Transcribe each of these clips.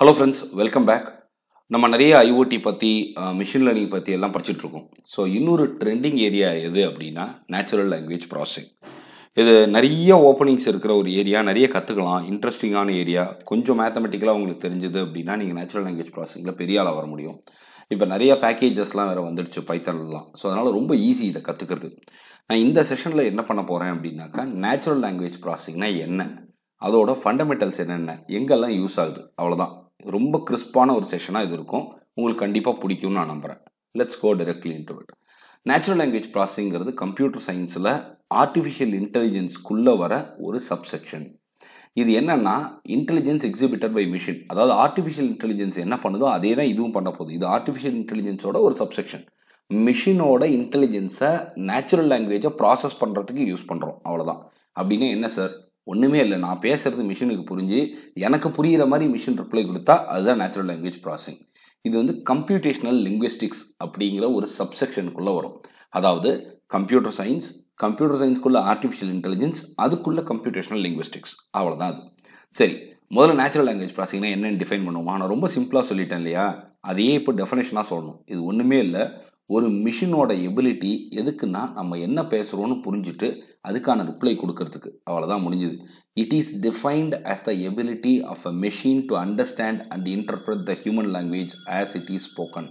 hello friends welcome back நம்ம நிறைய IoT பற்றி மிஷின் லேர்னிங் பற்றி எல்லாம் படிச்சுட்ருக்கோம் ஸோ இன்னொரு ட்ரெண்டிங் ஏரியா எது அப்படின்னா நேச்சுரல் லாங்குவேஜ் ப்ராசஸிங் இது நிறைய ஓப்பனிங்ஸ் இருக்கிற ஒரு ஏரியா நிறைய கற்றுக்கலாம் இன்ட்ரெஸ்டிங்கான ஏரியா கொஞ்சம் மேத்தமெட்டிக்கலாக உங்களுக்கு தெரிஞ்சது அப்படின்னா நீங்கள் நேச்சுரல் லாங்குவேஜ் ப்ராசஸிங்கில் பெரிய ஆளாக வர முடியும் இப்போ நிறைய பேக்கேஜஸ்லாம் வேறு வந்துடுச்சு பைத்தன்லாம் ஸோ அதனால் ரொம்ப ஈஸி இதை கற்றுக்கிறது நான் இந்த செஷனில் என்ன பண்ண போகிறேன் அப்படின்னாக்கா நேச்சுரல் லாங்குவேஜ் ப்ராசஸிங்னா என்ன அதோட ஃபண்டமெண்டல்ஸ் என்னென்ன எங்கெல்லாம் யூஸ் ஆகுது அவ்வளோதான் ரொம்ப கிறிஸ்பான ஒரு செஷனாக இது இருக்கும் உங்களுக்கு கண்டிப்பாக பிடிக்கும்னு நான் நம்புகிறேன் let's go directly in it natural language ப்ராசஸிங்கிறது கம்ப்யூட்டர் சயின்ஸில் ஆர்டிஃபிஷியல் இன்டெலிஜென்ஸ்க்குள்ளே வர ஒரு சப்செக்ஷன் இது என்னன்னா இன்டெலிஜென்ஸ் எக்ஸிபிட்டட் பை மிஷின் அதாவது ஆர்டிஃபிஷியல் இன்டெலிஜென்ஸ் என்ன பண்ணுதோ அதே தான் இதுவும் பண்ண போகுது இது ஆர்டிஃபிஷியல் இன்டெலிஜென்ஸோட ஒரு சப்செக்ஷன் மிஷினோட இன்டெலிஜென்ஸை நேச்சுரல் லாங்குவேஜை ப்ராசஸ் பண்ணுறதுக்கு யூஸ் பண்ணுறோம் அவ்வளோதான் அப்படின்னா என்ன சார் ஒன்றுமே இல்லை நான் பேசுகிறது மிஷினுக்கு புரிஞ்சு எனக்கு புரிகிற மாதிரி மிஷின் ரிப்ளை கொடுத்தா அதுதான் நேச்சுரல் லாங்குவேஜ் ப்ராசஸிங் இது வந்து கம்ப்யூட்டேஷனல் லிங்குவிஸ்டிக்ஸ் அப்படிங்கிற ஒரு சப்செக்ஷனுக்குள்ளே வரும் அதாவது கம்ப்யூட்டர் சயின்ஸ் கம்ப்யூட்டர் சயின்ஸ்க்குள்ளே ஆர்டிஃபிஷியல் இன்டெலிஜென்ஸ் அதுக்குள்ளே கம்ப்யூட்டேஷனல் லிங்குவிஸ்டிக்ஸ் அவ்வளோதான் அது சரி முதல்ல நேச்சுரல் லாங்குவேஜ் ப்ராசஸிங்னா என்னென்னு டிஃபைன் பண்ணுவோம் ஆனால் ரொம்ப சிம்பிளாக சொல்லிட்டேன் இல்லையா அதையே இப்போ டெஃபனேஷனாக சொல்லணும் இது ஒன்றுமே இல்லை ஒரு மிஷினோட எபிலிட்டி எதுக்குன்னா நம்ம என்ன பேசுகிறோன்னு புரிஞ்சுட்டு அதுக்கான ரிப்ளை கொடுக்கறதுக்கு அவ்வளோதான் முடிஞ்சுது it is defined as the ability of a machine to understand and interpret the human language as it is spoken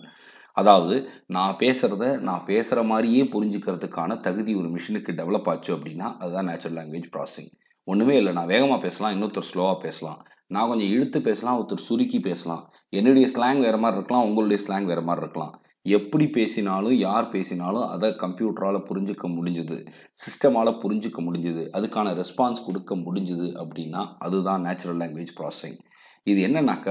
அதாவது நான் பேசுகிறத நான் பேசுகிற மாதிரியே புரிஞ்சுக்கிறதுக்கான தகுதி ஒரு மிஷினுக்கு டெவலப் ஆச்சு அப்படின்னா அதுதான் நேச்சுரல் லாங்குவேஜ் ப்ராசஸிங் ஒன்றுமே இல்லை நான் வேகமாக பேசலாம் இன்னொருத்தர் ஸ்லோவாக பேசலாம் நான் கொஞ்சம் இழுத்து பேசலாம் ஒருத்தர் சுருக்கி பேசலாம் என்னுடைய ஸ்லாங் வேறு மாதிரி இருக்கலாம் உங்களுடைய ஸ்லாங் வேறு மாதிரி இருக்கலாம் எப்படி பேசினாலும் யார் பேசினாலும் அதை கம்ப்யூட்டரால் புரிஞ்சிக்க முடிஞ்சுது சிஸ்டமால் புரிஞ்சிக்க முடிஞ்சுது அதுக்கான ரெஸ்பான்ஸ் கொடுக்க முடிஞ்சுது அப்படின்னா அதுதான் நேச்சுரல் லாங்குவேஜ் ப்ராசஸிங் இது என்னன்னாக்க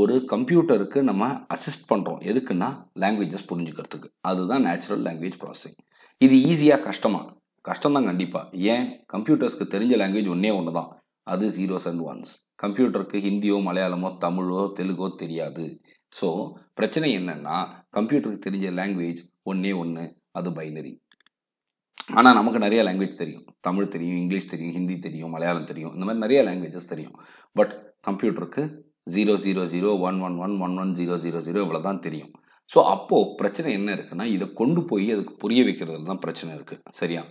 ஒரு கம்ப்யூட்டருக்கு நம்ம அசிஸ்ட் பண்ணுறோம் எதுக்குன்னா லாங்குவேஜஸ் புரிஞ்சுக்கிறதுக்கு அதுதான் நேச்சுரல் லாங்குவேஜ் ப்ராசஸிங் இது ஈஸியாக கஷ்டமா கஷ்டம்தான் கண்டிப்பாக ஏன் கம்ப்யூட்டர்ஸ்க்கு தெரிஞ்ச லாங்குவேஜ் ஒன்றே ஒன்று தான் அது ஜீரோஸ் அண்ட் ஒன்ஸ் கம்ப்யூட்டருக்கு ஹிந்தியோ மலையாளமோ தமிழோ தெலுங்கோ தெரியாது ஸோ பிரச்சனை என்னென்னா கம்ப்யூட்டருக்கு தெரிஞ்ச லாங்குவேஜ் ஒன்றே ஒன்று அது பைனரி ஆனால் நமக்கு நிறைய லாங்குவேஜ் தெரியும் தமிழ் தெரியும் இங்கிலீஷ் தெரியும் ஹிந்தி தெரியும் மலையாளம் தெரியும் இந்த மாதிரி நிறைய லாங்குவேஜஸ் தெரியும் பட் கம்ப்யூட்டருக்கு zero zero zero one one one one one zero zero zero இவ்வளோ தான் தெரியும் ஸோ அப்போது பிரச்சனை என்ன இருக்குன்னா இதை கொண்டு போய் அதுக்கு புரிய வைக்கிறதுல தான் பிரச்சனை இருக்குது சரியா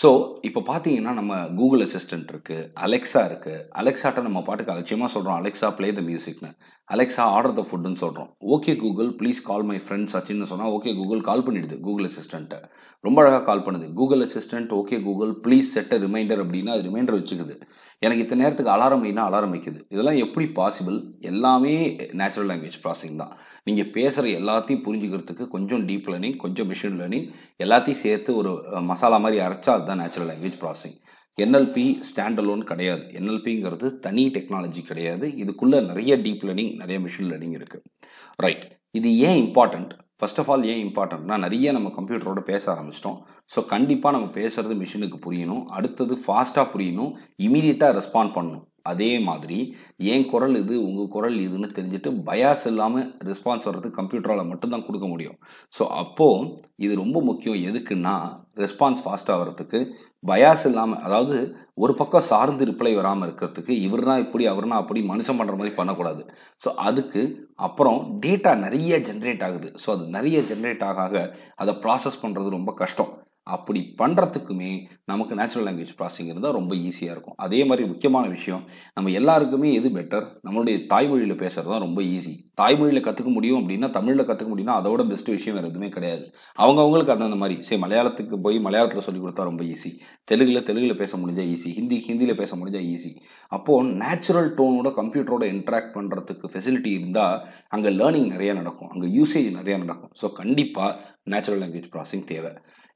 ஸோ இப்போ பார்த்தீங்கன்னா நம்ம கூகுள் அசிஸ்டன்ட் இருக்குது அலெக்ஸா இருக்குது அலெக்ஸாட்ட நம்ம பாட்டுக்கு அலட்சியமாக சொல்கிறோம் அலெக்ஸா ப்ளே த மியூசிக்னு அலெக்ஸா ஆர்டர் த ஃபுட்டுன்னு சொல்கிறோம் okay Google please call my friend சச்சின்னு சொன்னால் ஓகே கூகுள் கால் பண்ணிடுது கூகுள் அசிஸ்டண்ட்டை ரொம்ப அழகாக கால் பண்ணுது Google assistant okay Google please set a reminder அப்படின்னா அது ரிமைண்டர் வச்சுக்குது எனக்கு இத்தனை நேரத்துக்கு அலாரம் வைனா அலாரம் வைக்குது இதெல்லாம் எப்படி பாசிபிள் எல்லாமே நேச்சுரல் லாங்குவேஜ் ப்ராசஸிங் தான் நீங்கள் பேசுகிற எல்லாத்தையும் புரிஞ்சுக்கிறதுக்கு கொஞ்சம் டீப் லேர்னிங் கொஞ்சம் மிஷின் லேர்னிங் எல்லாத்தையும் சேர்த்து ஒரு மசாலா மாதிரி அரைச்சா அதுதான் natural language processing NLP stand alone கிடையாது என்எல்பிங்கிறது தனி டெக்னாலஜி கிடையாது இதுக்குள்ளே நிறைய டீப் லேர்னிங் நிறைய மிஷின் லேர்னிங் இருக்குது ரைட் இது ஏன் இம்பார்ட்டண்ட் ஃபர்ஸ்ட் ஆஃப் ஆல் ஏன் இம்பார்ட்டன்ட்னா நிறைய நம்ம கம்ப்யூட்டரோட பேச ஆரம்பிச்சிட்டோம் ஸோ கண்டிப்பாக நம்ம பேசுகிறது மிஷினுக்கு புரியணும் அடுத்தது ஃபாஸ்ட்டாக புரியணும் இமீடியட்டாக ரெஸ்பாண்ட் பண்ணணும் அதே மாதிரி ஏன் குரல் இது உங்கள் குரல் இதுன்னு தெரிஞ்சுட்டு பயாஸ் இல்லாமல் ரெஸ்பான்ஸ் வர்றது கம்ப்யூட்டரால் மட்டும்தான் கொடுக்க முடியும் ஸோ அப்போது இது ரொம்ப முக்கியம் எதுக்குன்னா ரெஸ்பான்ஸ் ஃபாஸ்ட்டாக வர்றதுக்கு பயாஸ் இல்லாமல் அதாவது ஒரு பக்கம் சார்ந்து ரிப்ளை வராமல் இருக்கிறதுக்கு இவர்னா இப்படி அவர்னா அப்படி மனுஷன் பண்ணுற மாதிரி பண்ணக்கூடாது ஸோ அதுக்கு அப்புறம் டேட்டா நிறைய ஜென்ரேட் ஆகுது ஸோ அது நிறைய ஜென்ரேட் ஆக அதை ப்ராசஸ் பண்ணுறது ரொம்ப கஷ்டம் அப்படி பண்ணுறதுக்குமே நமக்கு நேச்சுரல் லாங்குவேஜ் ப்ராசஸிங் இருந்தால் ரொம்ப ஈஸியாக இருக்கும் அதே மாதிரி முக்கியமான விஷயம் நம்ம எல்லாருக்குமே எது பெட்டர் நம்மளுடைய தாய்மொழியில் பேசுகிறது தான் ரொம்ப ஈஸி தாய்மொழியில் கற்றுக்க முடியும் அப்படின்னா தமிழில் கற்றுக்க முடியும்னா அதோட பெஸ்ட் விஷயம் வேறு எதுவுமே கிடையாது அவங்கவுங்களுக்கு அந்தந்த மாதிரி சரி மலையாளத்துக்கு போய் மலையாளத்தில் சொல்லிக் கொடுத்தா ரொம்ப ஈஸி தெலுங்கில் தெலுங்கில் பேச முடிஞ்சால் ஈஸி ஹிந்தி ஹிந்தியில் பேச முடிஞ்சால் ஈஸி அப்போது நேச்சுரல் டோனோட கம்ப்யூட்டரோட இன்ட்ராக்ட் பண்ணுறதுக்கு ஃபெசிலிட்டி இருந்தால் அங்கே லேர்னிங் நிறையா நடக்கும் அங்கே யூசேஜ் நிறையா நடக்கும் ஸோ கண்டிப்பாக நேச்சுரல் லாங்குவேஜ் ப்ராசஸிங் தேவை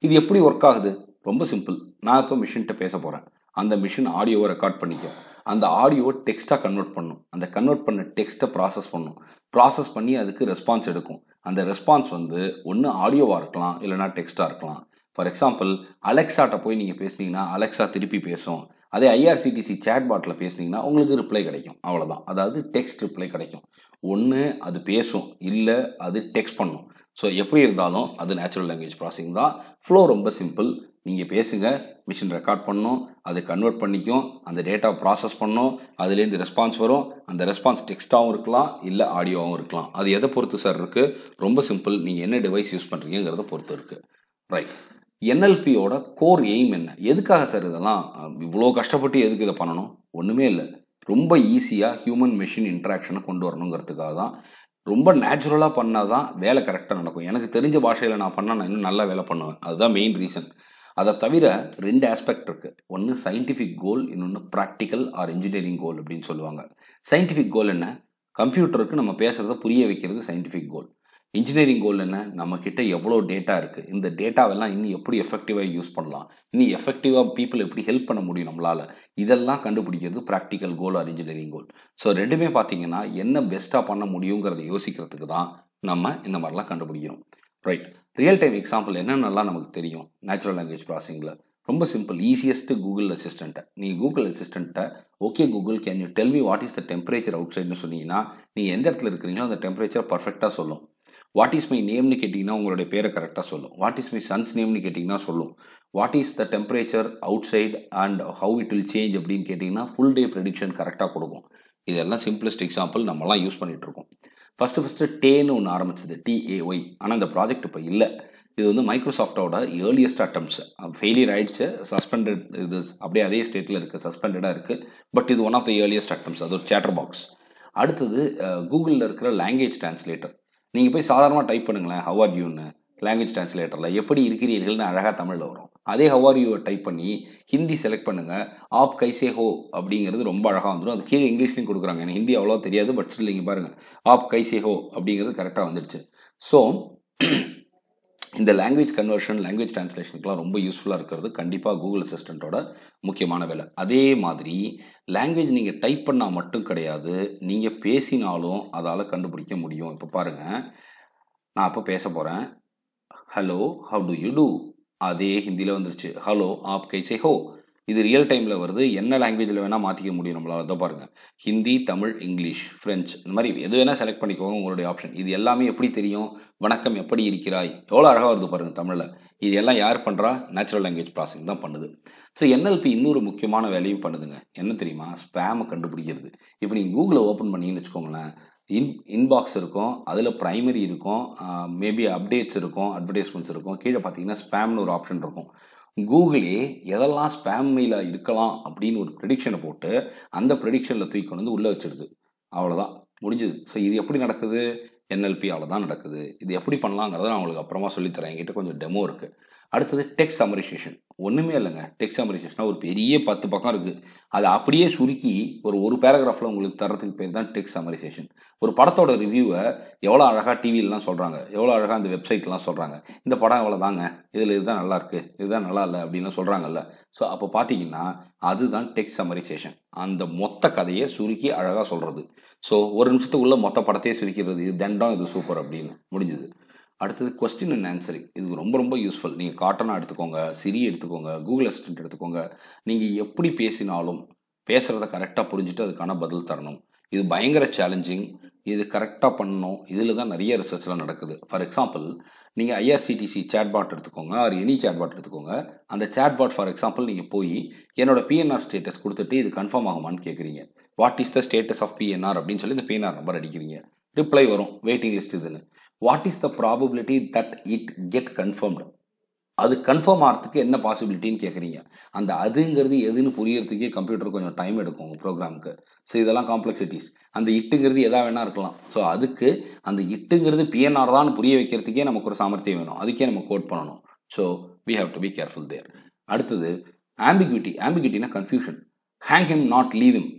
இது எப்படி ஒர்க் ஆகுது ரொம்ப சிம்பிள் நான் இப்போ மிஷின்கிட்ட பேச போகிறேன் அந்த மிஷின் ஆடியோவை ரெக்கார்ட் பண்ணிக்கும் அந்த ஆடியோவை டெக்ஸ்ட்டாக கன்வெர்ட் பண்ணும் அந்த கன்வெர்ட் பண்ண டெக்ஸ்ட்டை ப்ராசஸ் பண்ணும் ப்ராசஸ் பண்ணி அதுக்கு ரெஸ்பான்ஸ் எடுக்கும் அந்த ரெஸ்பான்ஸ் வந்து ஒன்று ஆடியோவாக இருக்கலாம் இல்லைனா டெக்ஸ்ட்டாக இருக்கலாம் ஃபார் எக்ஸாம்பிள் அலெக்ஸாட்ட போய் நீங்கள் பேசுனீங்கன்னா அலெக்ஸா திருப்பி பேசும் அதே ஐஆர்சிடிசி சேட்பாட்டில் பேசுனீங்கன்னா உங்களுக்கு ரிப்ளை கிடைக்கும் அவ்வளோதான் அதாவது டெக்ஸ்ட் ரிப்ளை கிடைக்கும் ஒன்று அது பேசும் இல்லை அது டெக்ஸ்ட் பண்ணும் ஸோ எப்படி இருந்தாலும் அது நேச்சுரல் லாங்குவேஜ் ப்ராசஸிங் தான் ஃப்ளோ ரொம்ப சிம்பிள் நீங்கள் பேசுங்க மிஷின் ரெக்கார்ட் பண்ணும் அதை கன்வெர்ட் பண்ணிக்கும் அந்த டேட்டா ப்ராசஸ் பண்ணும் அதுலேருந்து ரெஸ்பான்ஸ் வரும் அந்த ரெஸ்பான்ஸ் டெக்ஸ்ட்டாகவும் இருக்கலாம் இல்லை ஆடியோவாகவும் இருக்கலாம் அது எதை பொறுத்து சார் இருக்குது ரொம்ப சிம்பிள் நீங்கள் என்ன டிவைஸ் யூஸ் பண்ணுறீங்கிறத பொறுத்து இருக்குது ரைட் என்எல்பியோட கோர் எய்ம் என்ன எதுக்காக சார் இதெல்லாம் இவ்வளோ கஷ்டப்பட்டு எதுக்கு இதை பண்ணணும் ஒன்றுமே இல்லை ரொம்ப ஈஸியாக ஹியூமன் மெஷின் இன்ட்ராக்ஷனை கொண்டு வரணுங்கிறதுக்காக தான் ரொம்ப நேச்சுரலாக பண்ணால் தான் வேலை கரெக்டாக நடக்கும் எனக்கு தெரிஞ்ச பாஷையில் நான் பண்ணால் நான் இன்னும் நல்லா வேலை பண்ணுவேன் அதுதான் மெயின் ரீசன் அதை தவிர ரெண்டு ஆஸ்பெக்ட் இருக்குது ஒன்று சயின்டிஃபிக் கோல் இன்னொன்று ப்ராக்டிக்கல் ஆர் இன்ஜினியரிங் கோல் அப்படின்னு சொல்லுவாங்க சயின்டிஃபிக் கோல் என்ன கம்ப்யூட்டருக்கு நம்ம பேசுகிறத புரிய வைக்கிறது சயின்டிஃபிக் கோல் இன்ஜினியரிங் கோல் என்ன நம்மக்கிட்ட எவ்வளோ டேட்டா இருக்குது இந்த டேட்டாவெல்லாம் இன்னும் எப்படி எஃபெக்டிவாக யூஸ் பண்ணலாம் இன்னும் எஃபெக்டிவாக பீப்புள் எப்படி ஹெல்ப் பண்ண முடியும் நம்மளால் இதெல்லாம் கண்டுபிடிக்கிறது practical goal or engineering goal so ரெண்டுமே பார்த்தீங்கன்னா என்ன பெஸ்ட்டாக பண்ண முடியுங்கிறத யோசிக்கிறதுக்கு தான் நம்ம இந்த மாதிரிலாம் கண்டுபிடிக்கிறோம் ரைட் ரியல் டைம் எக்ஸாம்பிள் என்னென்னலாம் நமக்கு தெரியும் நேச்சுரல் லாங்குவேஜ் ப்ராசிங்கில் ரொம்ப சிம்பிள் ஈஸியஸ்ட்டு கூகுள் அசிஸ்டண்ட்டை நீங்கள் கூகுள் அசிஸ்டண்ட்டை okay Google can you tell me what is the temperature out சைடுன்னு சொன்னீங்கன்னா நீங்கள் எந்த இடத்துல இருக்கிறீங்களோ அந்த டெம்பரேச்சர் பர்ஃபெக்டாக சொல்லும் வாட் இஸ் மை நேம்னு கேட்டிங்கன்னா உங்களுடைய பேரை கரெக்டாக சொல்லும் வாட் இஸ் மை சன்ஸ் நேம்னு கேட்டிங்கன்னா சொல்லும் what is the temperature outside and how it will change அப்படின்னு கேட்டிங்கன்னா ஃபுல் டே ப்ரெடிக்ஷன் கரெக்டாக கொடுக்கும் இதெல்லாம் சிம்பிளஸ்ட் எக்ஸாம்பிள் நம்மலாம் யூஸ் பண்ணிகிட்ருக்கோம் ஃபஸ்ட்டு ஃபஸ்ட்டு டேன்னு ஒன்று ஆரம்பிச்சது டிஏஒய் ஆனால் அந்த ப்ராஜெக்ட் இப்போ இல்லை இது வந்து மைக்ரோசாஃப்டோட ஏர்லியஸ்ட் அட்டம்ஸ் ஃபெயிலியர் ஆகிடுச்சு சஸ்பெண்டட் இது அப்படியே அதே ஸ்டேட்டில் இருக்குது சஸ்பெண்டடாக இருக்குது பட் இது one of the earliest attempts அது ஒரு சேட்டர் பாக்ஸ் அடுத்தது கூகுளில் இருக்கிற லாங்குவேஜ் டிரான்ஸ்லேட்டர் நீங்கள் போய் சாதாரணமாக டைப் பண்ணுங்களேன் ஹவ் ஆர் யூன்னு லாங்குவேஜ் டிரான்ஸ்லேட்டரில் எப்படி இருக்கிறீர்கள்னு அழகாக தமிழில் வரும் அதே ஹவ் ஆர் யூ டைப் பண்ணி ஹிந்தி செலக்ட் பண்ணுங்கள் ஆப் கைசே ஹோ அப்படிங்கிறது ரொம்ப அழகாக வந்துடும் அது கீழே இங்கிலீஷ்லையும் கொடுக்குறாங்க எனக்கு ஹிந்தி அவ்வளோ தெரியாது பட் ஸ்டில் நீங்கள் பாருங்கள் ஆப் கைசே ஹோ அப்படிங்கிறது கரெக்டாக வந்துடுச்சு ஸோ இந்த லாங்குவேஜ் கன்வர்ஷன் லாங்குவேஜ் டிரான்ஸ்லேஷனுக்குலாம் ரொம்ப யூஸ்ஃபுல்லாக இருக்கிறது கண்டிப்பாக கூகுள் அசிஸ்டண்ட்டோட முக்கியமான வேலை அதே மாதிரி லாங்குவேஜ் நீங்கள் டைப் பண்ணால் மட்டும் கிடையாது நீங்கள் பேசினாலும் அதால் கண்டுபிடிக்க முடியும் இப்போ பாருங்கள் நான் அப்போ பேச போகிறேன் hello how do you do அதே ஹிந்தியில் வந்துருச்சு ஹலோ ஆப் கைசே ஹோ இது ரியல் டைமில் வருது என்ன லாங்குவேஜில் வேணால் மாற்றிக்க முடியும் நம்மளால் அதை பாருங்கள் ஹிந்தி தமிழ் இங்கிலீஷ் ஃப்ரெஞ்ச் இந்த மாதிரி எது வேணால் செலக்ட் பண்ணிக்கோங்க உங்களுடைய ஆப்ஷன் இது எல்லாமே எப்படி தெரியும் வணக்கம் எப்படி இருக்கிறாய் எவ்வளோ அழகாக வருது பாருங்கள் தமிழில் இது எல்லாம் யார் பண்ணுறா நேச்சுரல் லாங்குவேஜ் ப்ராசஸிங் தான் பண்ணுது ஸோ என்எல்பி இன்னொரு முக்கியமான வேலையும் பண்ணுதுங்க என்ன தெரியுமா ஸ்பேமை கண்டுபிடிக்கிறது இப்போ நீங்கள் கூகுளை ஓப்பன் பண்ணிங்கன்னு வச்சுக்கோங்களேன் இன் இன்பாக்ஸ் இருக்கும் அதில் ப்ரைமரி இருக்கும் மேபி அப்டேட்ஸ் இருக்கும் அட்வர்டைஸ்மெண்ட்ஸ் இருக்கும் கீழே பார்த்தீங்கன்னா ஸ்பேம்னு ஒரு ஆப்ஷன் இருக்கும் கூகுளே எதெல்லாம் ஸ்பேம் மெயிலாக இருக்கலாம் அப்படின்னு ஒரு ப்ரெடிக்ஷனை போட்டு அந்த ப்ரெடிக்ஷனில் தூக்கி கொண்டு வந்து உள்ளே வச்சிருது அவ்வளோதான் முடிஞ்சுது ஸோ இது எப்படி நடக்குது என்எல்பி தான் நடக்குது இது எப்படி பண்ணலாங்கிறத நான் உங்களுக்கு அப்புறமா சொல்லித்தரேன் என்கிட்ட கொஞ்சம் டெமோ இருக்குது அடுத்தது டெக்ஸ் சமரிசேஷன் ஒன்றுமே இல்லைங்க டெக்ஸ் சம்மரைசேஷனாக ஒரு பெரிய பத்து பக்கம் இருக்குது அதை அப்படியே சுருக்கி ஒரு ஒரு பேராகிராஃபில் உங்களுக்கு தரத்துக்கு பேர் தான் டெக்ஸ் சம்மரைசேஷன் ஒரு படத்தோட ரிவ்யூவை எவ்வளோ அழகாக டிவியிலலாம் சொல்கிறாங்க எவ்வளோ அழகாக அந்த வெப்சைட்லாம் சொல்கிறாங்க இந்த படம் எவ்வளோ தாங்க இதில் இதுதான் நல்லாயிருக்கு இதுதான் நல்லா இல்லை அப்படின்னு சொல்கிறாங்கல்ல ஸோ அப்போ பார்த்தீங்கன்னா அதுதான் டெக்ஸ் சம்மரைசேஷன் அந்த மொத்த கதையை சுருக்கி அழகாக சொல்கிறது ஸோ ஒரு நிமிஷத்துக்குள்ளே மொத்த படத்தையே சுருக்கிறது இது தண்டம் இது சூப்பர் அப்படின்னு முடிஞ்சுது அடுத்தது கொஸ்டின் அண்ட் ஆன்சரிங் இது ரொம்ப ரொம்ப யூஸ்ஃபுல் நீங்கள் காட்டனாக எடுத்துக்கோங்க சிரி எடுத்துக்கோங்க கூகுள் அசிஸ்டன்ட் எடுத்துக்கோங்க நீங்கள் எப்படி பேசினாலும் பேசுகிறத கரெக்டாக புரிஞ்சுட்டு அதுக்கான பதில் தரணும் இது பயங்கர சேலஞ்சிங் இது கரெக்டாக பண்ணணும் இதில் தான் நிறைய ரிசர்ச்லாம் நடக்குது ஃபார் எக்ஸாம்பிள் நீங்கள் ஐஆர்சிடிசி சேட்பாட் எடுத்துக்கோங்க ஆர் எனி சேட்பாட் எடுத்துக்கோங்க அந்த சேட்பாட் ஃபார் எக்ஸாம்பிள் நீங்கள் போய் என்னோட பிஎன்ஆர் ஸ்டேட்டஸ் கொடுத்துட்டு இது கன்ஃபார்ம் ஆகுமான்னு கேட்குறீங்க what is the status of PNR அப்படின்னு சொல்லி இந்த பிஎன்ஆர் நம்பர் அடிக்கிறீங்க ரிப்ளை வரும் வெயிட்டிங் லிஸ்ட் இதுன்னு what is the probability that it get confirmed அது கன்ஃபார்ம் ஆகிறதுக்கு என்ன பாசிபிலிட்டின்னு கேட்குறீங்க அந்த அதுங்கிறது எதுன்னு புரியறதுக்கே கம்ப்யூட்டர் கொஞ்சம் டைம் எடுக்கும் உங்கள் ப்ரோக்ராமுக்கு ஸோ இதெல்லாம் காம்ப்ளெக்சிட்டிஸ் அந்த இட்டுங்கிறது எதா வேணா இருக்கலாம் ஸோ அதுக்கு அந்த இட்டுங்கிறது பிஎன்ஆர் தான் புரிய வைக்கிறதுக்கே நமக்கு ஒரு சாமர்த்தியம் வேணும் அதுக்கே நம்ம கோட் பண்ணணும் so we have to be careful there அடுத்தது ஆம்பிகுட்டி ஆம்பிகியூட்டினா confusion hang him not leave him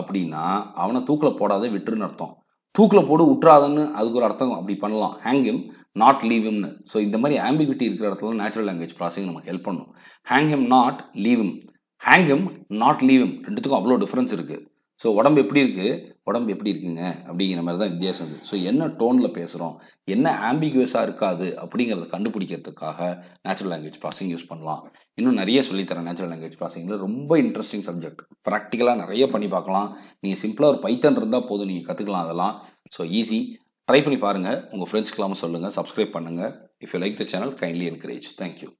அப்படின்னா அவனை தூக்கில் போடாத விட்டுருன்னு அர்த்தம் தூக்கில் போடு உற்றாதுன்னு அதுக்கு ஒரு அர்த்தம் அப்படி பண்ணலாம் ஹேங்கிம் நாட் லீவ் ஸோ இந்த மாதிரி ஆம்பிகிட்டி இருக்கிற இடத்துல நேச்சுரல் லாங்குவேஜ் ப்ராசஸிங் நமக்கு ஹெல்ப் பண்ணும் hang him not leave him hang him not leave him ரெண்டுத்துக்கும் அவ்வளோ டிஃப்ரென்ஸ் இருக்குது ஸோ உடம்பு எப்படி இருக்குது உடம்பு எப்படி இருக்குங்க அப்படிங்கிற மாதிரி தான் வித்தியாசம் இருக்குது ஸோ என்ன டோனில் பேசுகிறோம் என்ன ஆம்பிகுவஸாக இருக்காது அப்படிங்கிறத கண்டுபிடிக்கிறதுக்காக நேச்சுரல் லாங்குவேஜ் ப்ராசிங் யூஸ் பண்ணலாம் இன்னும் நிறைய சொல்லித்தரேன் நேச்சுரல் லாங்குவேஜ் ப்ராசிங்கில் ரொம்ப இன்ட்ரெஸ்டிங் சப்ஜெக்ட் ப்ராக்டிக்கலாக நிறைய பண்ணி பார்க்கலாம் நீங்கள் சிம்பிளாக ஒரு பைத்தன் இருந்தால் போதும் நீங்கள் கற்றுக்கலாம் அதெல்லாம் ஸோ ஈஸி ட்ரை பண்ணி பாருங்கள் உங்கள் ஃப்ரெண்ட்ஸ்க்கெல்லாம் சொல்லுங்கள் சப்ஸ்கிரைப் பண்ணுங்கள் if you like the channel kindly encourage thank you